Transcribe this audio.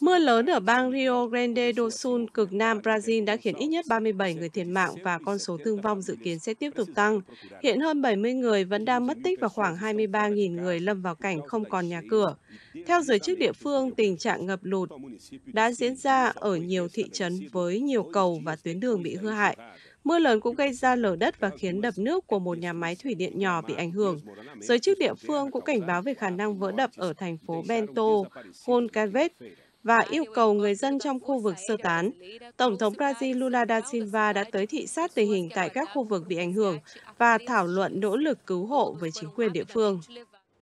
Mưa lớn ở bang Rio Grande do Sul, cực nam Brazil đã khiến ít nhất 37 người thiệt mạng và con số thương vong dự kiến sẽ tiếp tục tăng. Hiện hơn 70 người vẫn đang mất tích và khoảng 23.000 người lâm vào cảnh không còn nhà cửa. Theo giới chức địa phương, tình trạng ngập lụt đã diễn ra ở nhiều thị trấn với nhiều cầu và tuyến đường bị hư hại. Mưa lớn cũng gây ra lở đất và khiến đập nước của một nhà máy thủy điện nhỏ bị ảnh hưởng. Giới chức địa phương cũng cảnh báo về khả năng vỡ đập ở thành phố Bento, Honkavet và yêu cầu người dân trong khu vực sơ tán. Tổng thống Brazil Lula da Silva đã tới thị sát tình hình tại các khu vực bị ảnh hưởng và thảo luận nỗ lực cứu hộ với chính quyền địa phương.